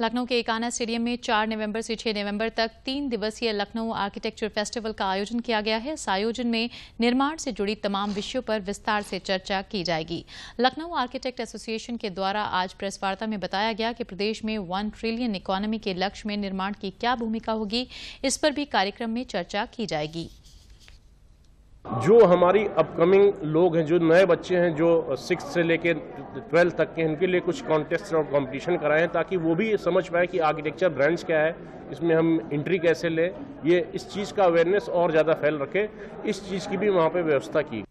लखनऊ के एकाना स्टेडियम में 4 नवंबर से 6 नवंबर तक तीन दिवसीय लखनऊ आर्किटेक्चर फेस्टिवल का आयोजन किया गया है इस आयोजन में निर्माण से जुड़ी तमाम विषयों पर विस्तार से चर्चा की जाएगी लखनऊ आर्किटेक्ट एसोसिएशन के द्वारा आज प्रेस वार्ता में बताया गया कि प्रदेश में वन ट्रिलियन इकोनॉमी के लक्ष्य में निर्माण की क्या भूमिका होगी इस पर भी कार्यक्रम में चर्चा की जाएगी जो हमारी अपकमिंग लोग हैं जो नए बच्चे हैं जो सिक्स से लेकर ट्वेल्थ तक के उनके लिए कुछ कॉन्टेस्ट और कंपटीशन कराएं ताकि वो भी समझ पाए कि आर्किटेक्चर ब्रांच क्या है इसमें हम इंट्री कैसे लें ये इस चीज़ का अवेयरनेस और ज़्यादा फैल रखें इस चीज़ की भी वहाँ पर व्यवस्था की